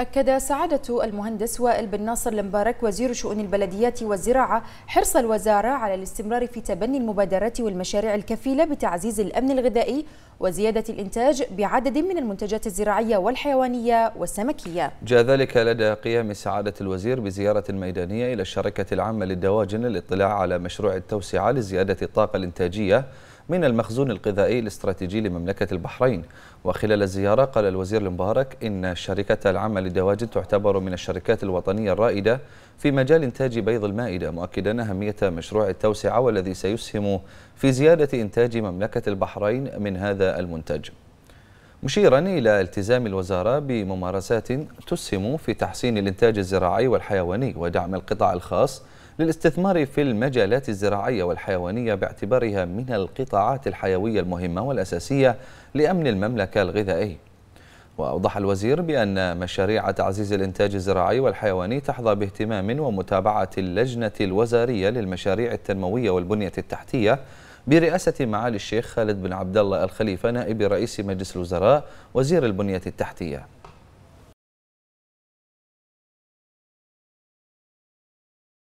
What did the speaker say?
أكد سعادة المهندس وائل بن ناصر المبارك وزير شؤون البلديات والزراعة حرص الوزارة على الاستمرار في تبني المبادرات والمشاريع الكفيلة بتعزيز الأمن الغذائي وزيادة الإنتاج بعدد من المنتجات الزراعية والحيوانية والسمكية جاء ذلك لدى قيام سعادة الوزير بزيارة ميدانية إلى الشركة العامة للدواجن للاطلاع على مشروع التوسعة لزيادة الطاقة الإنتاجية من المخزون الغذائي الاستراتيجي لمملكة البحرين وخلال الزيارة قال الوزير المبارك إن شركة العامة لدواجن تعتبر من الشركات الوطنية الرائدة في مجال إنتاج بيض المائدة مؤكدا أهمية مشروع التوسعة والذي سيسهم في زيادة إنتاج مملكة البحرين من هذا المنتج مشيرا إلى التزام الوزارة بممارسات تسهم في تحسين الإنتاج الزراعي والحيواني ودعم القطاع الخاص للاستثمار في المجالات الزراعية والحيوانية باعتبارها من القطاعات الحيوية المهمة والأساسية لأمن المملكة الغذائي وأوضح الوزير بأن مشاريع تعزيز الإنتاج الزراعي والحيواني تحظى باهتمام ومتابعة اللجنة الوزارية للمشاريع التنموية والبنية التحتية برئاسة معالي الشيخ خالد بن عبد الله الخليفة نائب رئيس مجلس الوزراء وزير البنية التحتية